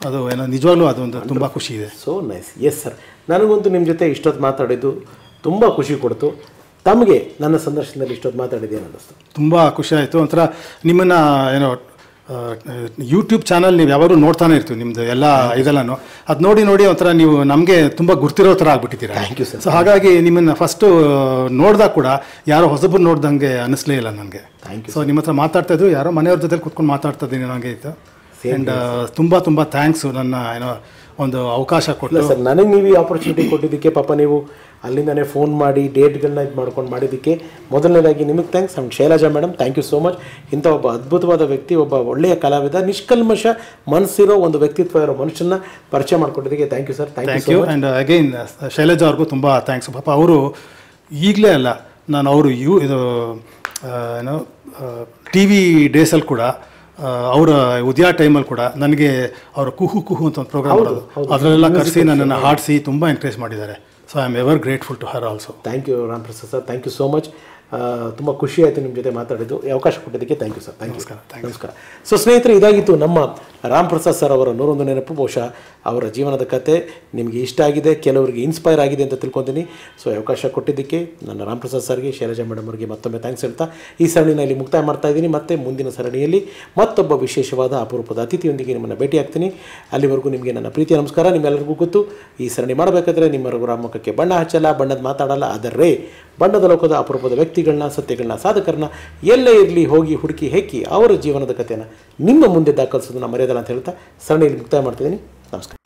ಅದು ಏನೋ ನಿಜವಾಗ್ಲೂ ಅದೊಂದು ತುಂಬ ಖುಷಿ ಇದೆ ಸೊ ನೈಸ್ ಎಸ್ ಸರ್ ನನಗಂತೂ ನಿಮ್ಮ ಜೊತೆ ಇಷ್ಟೊತ್ತು ಮಾತಾಡಿದ್ದು ತುಂಬ ಖುಷಿ ಕೊಡ್ತು ತಮಗೆ ನನ್ನ ಸಂದರ್ಶನದಲ್ಲಿ ಇಷ್ಟೊತ್ತು ಮಾತಾಡಿದ್ದೇನೆ ಅನ್ನಿಸ್ತು ತುಂಬ ಖುಷಿ ಆಯಿತು ಒಂಥರ ನಿಮ್ಮನ್ನು ಏನೋ ಯೂಟ್ಯೂಬ್ ಚಾನಲ್ ನೀವು ಯಾವಾಗಲೂ ನೋಡ್ತಾನೆ ಇರ್ತೀವಿ ನಿಮ್ದು ಎಲ್ಲ ಇದೆಲ್ಲನೂ ಅದು ನೋಡಿ ನೋಡಿ ಒಂಥರ ನೀವು ನಮಗೆ ತುಂಬ ಗುರ್ತಿರೋ ಥರ ಆಗ್ಬಿಟ್ಟಿದ್ದೀರಾ ಥ್ಯಾಂಕ್ ಯು ಸರ್ ಸೊ ಹಾಗಾಗಿ ನಿಮ್ಮನ್ನು ಫಸ್ಟು ನೋಡಿದಾಗ ಕೂಡ ಯಾರೋ ಹೊಸಬ್ರು ನೋಡ್ದಂಗೆ ಅನಿಸ್ಲೇ ಇಲ್ಲ ನನಗೆ ಥ್ಯಾಂಕ್ ಯು ಸೊ ನಿಮ್ಮ ಹತ್ರ ಮಾತಾಡ್ತಾ ಇದ್ರು ಯಾರೋ ಮನೆಯವ್ರ ಜೊತೆ ಕೂತ್ಕೊಂಡು ಮಾತಾಡ್ತಾ ಇದ್ದೀನಿ ನನಗೆ ಇತ್ತು ಆ್ಯಂಡ್ ತುಂಬ ತುಂಬ ಥ್ಯಾಂಕ್ಸು ನನ್ನ ಏನೋ ಒಂದು ಅವಕಾಶ ಕೊಟ್ಟು ಸರ್ ನನಗೆ ನೀವು ಈ ಆಪರ್ಚುನಿಟಿ ಕೊಟ್ಟಿದ್ದಕ್ಕೆ ಪಾಪ ನೀವು ಅಲ್ಲಿಂದನೇ ಫೋನ್ ಮಾಡಿ ಡೇಟ್ಗಳನ್ನ ಇದು ಮಾಡ್ಕೊಂಡು ಮಾಡಿದ್ದಕ್ಕೆ ಮೊದಲನೇದಾಗಿ ನಿಮಗೆ ಥ್ಯಾಂಕ್ಸ್ ನಮ್ಮ Shailaja madam thank you so much ಇಂಥ ಒಬ್ಬ ಅದ್ಭುತವಾದ ವ್ಯಕ್ತಿ ಒಬ್ಬ ಒಳ್ಳೆಯ ಕಲಾವಿದ ನಿಷ್ಕಲ್ಮಶ ಮನಸ್ಸಿರೋ ಒಂದು ವ್ಯಕ್ತಿತ್ವ ಇರೋ ಮನುಷ್ಯನ ಪರಿಚಯ ಮಾಡಿಕೊಟ್ಟಿದ್ದಕ್ಕೆ thank you sir thank you and again Shailaja ಅವ್ರಿಗೂ ತುಂಬ ಥ್ಯಾಂಕ್ಸ್ ಪಾಪ ಅವರು ಈಗಲೇ ಅಲ್ಲ ನಾನು ಅವರು ಯು ಇದು ಏನು ಟಿ ವಿ ಡೇಸಲ್ಲಿ ಕೂಡ ಅವರ ಉದಯ ಟೈಮಲ್ಲಿ ಕೂಡ ನನಗೆ ಅವರ ಕುಹು ಕುಹು ಅಂತ ಒಂದು ಪ್ರೋಗ್ರಾಮ್ ಅದರಲ್ಲೆಲ್ಲ ಕರೆಸಿ ನನ್ನನ್ನು ಹಾಡಿಸಿ ತುಂಬ ಎನ್ಕರೇಜ್ ಮಾಡಿದ್ದಾರೆ So I'm ever grateful to her also. Thank you, Ram Prasad. Thank you so much. ತುಂಬ ಖುಷಿಯಾಯಿತು ನಿಮ್ಮ ಜೊತೆ ಮಾತಾಡಿದ್ದು ಅವಕಾಶ ಕೊಟ್ಟಿದ್ದಕ್ಕೆ thank you sir thank you ನಮಸ್ಕಾರ ನಮಸ್ಕಾರ ಸೊ ಸ್ನೇಹಿತರೆ ಇದಾಗಿತ್ತು ನಮ್ಮ ರಾಮ್ ಪ್ರಸಾದ್ ಸರ್ ಅವರ ನೂರೊಂದು ನೆನಪು ಬಹುಶಃ ಅವರ ಜೀವನದ ಕತೆ ನಿಮಗೆ ಇಷ್ಟ ಆಗಿದೆ ಕೆಲವರಿಗೆ ಇನ್ಸ್ಪೈರ್ ಆಗಿದೆ ಅಂತ ತಿಳ್ಕೊತೀನಿ ಸೊ ಅವಕಾಶ ಕೊಟ್ಟಿದ್ದಕ್ಕೆ ನನ್ನ ರಾಮ್ ಪ್ರಸಾದ್ ಸರ್ಗೆ ಶೈಲಜಾ ಮೇಡಮ್ ಅವರಿಗೆ ಮತ್ತೊಮ್ಮೆ ಥ್ಯಾಂಕ್ಸ್ ಹೇಳ್ತಾ ಈ ಸರಣಿನಲ್ಲಿ ಮುಕ್ತಾಯ ಮಾಡ್ತಾ ಇದ್ದೀನಿ ಮತ್ತು ಮುಂದಿನ ಸರಣಿಯಲ್ಲಿ ಮತ್ತೊಬ್ಬ ವಿಶೇಷವಾದ ಅಪರೂಪದ ಅತಿಥಿಯೊಂದಿಗೆ ನಿಮ್ಮನ್ನು ಭೇಟಿಯಾಗ್ತೀನಿ ಅಲ್ಲಿವರೆಗೂ ನಿಮಗೆ ನನ್ನ ಪ್ರೀತಿಯ ನಮಸ್ಕಾರ ನಿಮ್ಮೆಲ್ಲರಿಗೂ ಗೊತ್ತು ಈ ಸರಣಿ ಮಾಡಬೇಕಾದ್ರೆ ನಿಮ್ಮ ಮುಖಕ್ಕೆ ಬಣ್ಣ ಹಚ್ಚಲ್ಲ ಬಣ್ಣದ ಮಾತಾಡಲ್ಲ ಆದರೆ ಬಣ್ಣದ ಲೋಕದ ಅಪರೂಪದ ವ್ಯಕ್ತಿ ವ್ಯಕ್ತಿಗಳನ್ನ ಸತ್ಯಗಳನ್ನ ಸಾಧಕರನ್ನ ಎಲ್ಲೇ ಇರಲಿ ಹೋಗಿ ಹುಡುಕಿ ಹೆಕ್ಕಿ ಅವರ ಜೀವನದ ಕಥೆಯನ್ನು ನಿಮ್ಮ ಮುಂದೆ ದಾಖಲಿಸೋದನ್ನ ಮರ್ಯಾದಲ್ಲ ಅಂತ ಹೇಳ್ತಾ ಸರಣಿಯಲ್ಲಿ ಮುಕ್ತಾಯ ಮಾಡ್ತಿದ್ದೀನಿ ನಮಸ್ಕಾರ